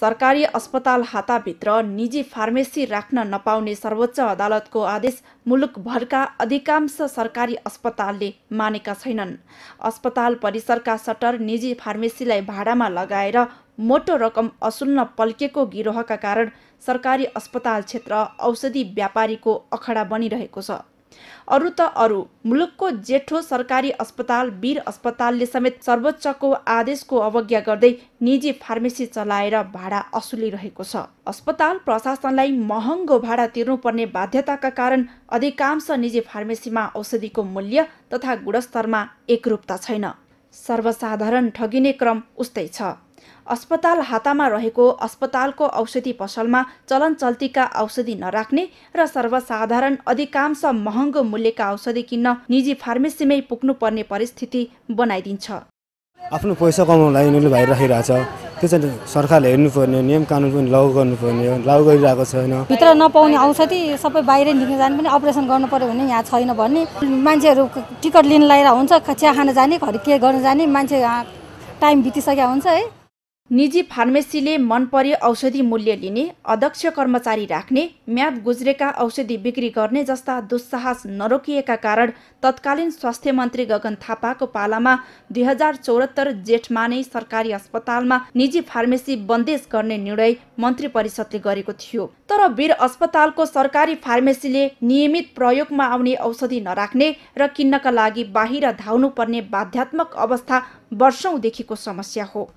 सरकारी अस्पताल हाताभित्र निजी फार्मेसी राख्न नपाउने सर्वोच्च अदालतको आदेश मुलुकभरका अधिकांश सरकारी अस्पतालले मानेका छैनन् अस्पताल परिसरका सटर निजी फार्मेसीलाई भाडामा लगाएर मोटो रकम असुल्न पल्केको गिरोहका कारण सरकारी अस्पताल क्षेत्र औषधि व्यापारीको अखडा बनिरहेको छ अरू त अरू मुलुकको जेठो सरकारी अस्पताल वीर अस्पतालले समेत सर्वोच्चको आदेशको अवज्ञा गर्दै निजी फार्मेसी चलाएर भाडा असुलिरहेको छ अस्पताल प्रशासनलाई महँगो भाडा तिर्नुपर्ने बाध्यताका कारण अधिकांश निजी फार्मेसीमा औषधिको मूल्य तथा गुणस्तरमा एकरूपता छैन सर्वसाधारण ठगिने क्रम उस्तै छ अस्पताल हातामा रहेको अस्पतालको औषधि पसलमा चलन चल्तीका औषधि नराख्ने र सर्वसाधारण अधिकांश महँगो मूल्यका औषधि किन्न निजी फार्मेसीमै पुग्नुपर्ने परिस्थिति बनाइदिन्छ आफ्नो पैसा कमाउनलाई उनीहरूले बाहिर छ त्यो चाहिँ सरकारले हेर्नुपर्ने नियम कानुन पनि लागू गर्नुपर्ने हो लागू गरिरहेको छैन भित्र नपाउने औषधि सबै बाहिर निस्किन जाने पनि अपरेसन गर्नु पऱ्यो भने यहाँ छैन भन्ने मान्छेहरू टिकट लिन लगाएर हुन्छ चिया खान जाने घरि के गर्न जाने मान्छे टाइम बितिसकेका हुन्छ है निजी फार्मेसीले मन परे औषधि मूल्य लिने अध्यक्ष कर्मचारी राख्ने म्याद गुज्रेका औषधि बिक्री गर्ने जस्ता दुस्साहस नरोकिएका कारण तत्कालीन स्वास्थ्य मन्त्री गगन थापाको पालामा दुई हजार चौहत्तर जेठमा नै सरकारी अस्पतालमा निजी फार्मेसी बन्देज गर्ने निर्णय मन्त्री परिषदले गरेको थियो तर वीर अस्पतालको सरकारी फार्मेसीले नियमित प्रयोगमा आउने औषधि नराख्ने र किन्नका लागि बाहिर धाउनुपर्ने बाध्यात्मक अवस्था वर्षौँदेखिको समस्या हो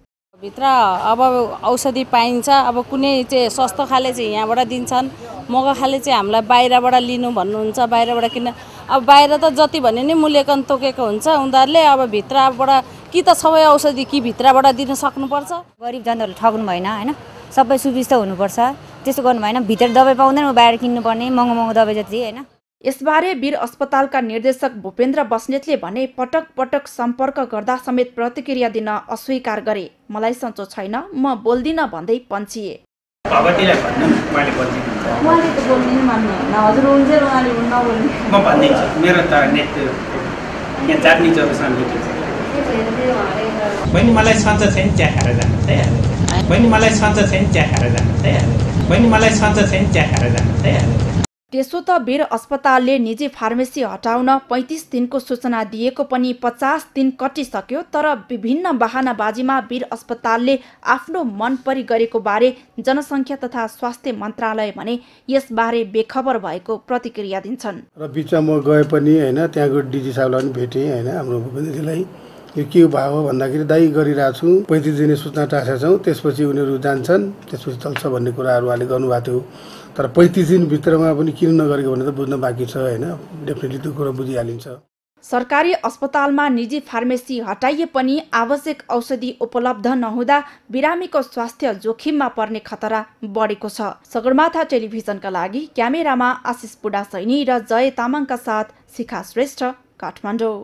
भित्र अब औषधि पाइन्छ अब कुनै चाहिँ सस्तो खाले चाहिँ यहाँबाट दिन्छन् मगा खाले चाहिँ हामीलाई बाहिरबाट लिनु भन्नुहुन्छ बाहिरबाट किन अब बाहिर त जति भने नि मूल्याङ्कन तोकेको हुन्छ उनीहरूले अब भित्रबाट कि त सबै औषधि कि भित्रबाट दिन सक्नुपर्छ गरिब जनताहरू ठग्नु भएन होइन सबै सुविस्ता हुनुपर्छ त्यस्तो गर्नु भएन भित्र दबाई पाउँदैन बाहिर किन्नुपर्ने महँगो महँगो दबाई जति होइन यसबारे वीर अस्पतालका निर्देशक भूपेन्द्र बस्नेतले भने पटक पटक सम्पर्क गर्दा समेत प्रतिक्रिया दिन अस्वीकार गरे मलाई सन्चो छैन म बोल्दिनँ भन्दै पन्छिए बहिनी मलाई सन्चो छैन चिया खाएर जानु तयार बहिनी मलाई सन्चो छैन चिया खाएर जानु तयार बहिनी मलाई सन्चो छैन चिया खाएर जानु तयार त्यसो त वीर अस्पतालले निजी फार्मेसी हटाउन पैँतिस दिनको सूचना दिएको पनि पचास दिन कटिसक्यो तर विभिन्न वाहनाबाजीमा वीर अस्पतालले आफ्नो मन परि गरेको बारे जनसङ्ख्या तथा स्वास्थ्य मन्त्रालय भने यसबारे बेखबर भएको प्रतिक्रिया दिन्छन् र बिचमा म गए पनि होइन त्यहाँको डिजी साहबलाई पनि भेटेँ होइन हाम्रो यो के भयो भन्दाखेरि दाइ गरिरहेको छौँ पैँतिस दिने सूचना टाँसेका छौँ त्यसपछि उनीहरू जान्छन् त्यसपछि चल्छ भन्ने कुराहरू उहाँले गर्नुभएको थियो तर पैँतिस दिनभित्रमा पनि किन नगरेको भने बुझ्न बाँकी छ होइन डेफिनेटली त्यो कुरा बुझिहालिन्छ सरकारी अस्पतालमा निजी फार्मेसी हटाइए पनि आवश्यक औषधि उपलब्ध नहुँदा बिरामीको स्वास्थ्य जोखिममा पर्ने खतरा बढेको छ सगरमाथा टेलिभिजनका लागि क्यामेरामा आशिष सैनी र जय तामाङका साथ शिखा श्रेष्ठ काठमाडौँ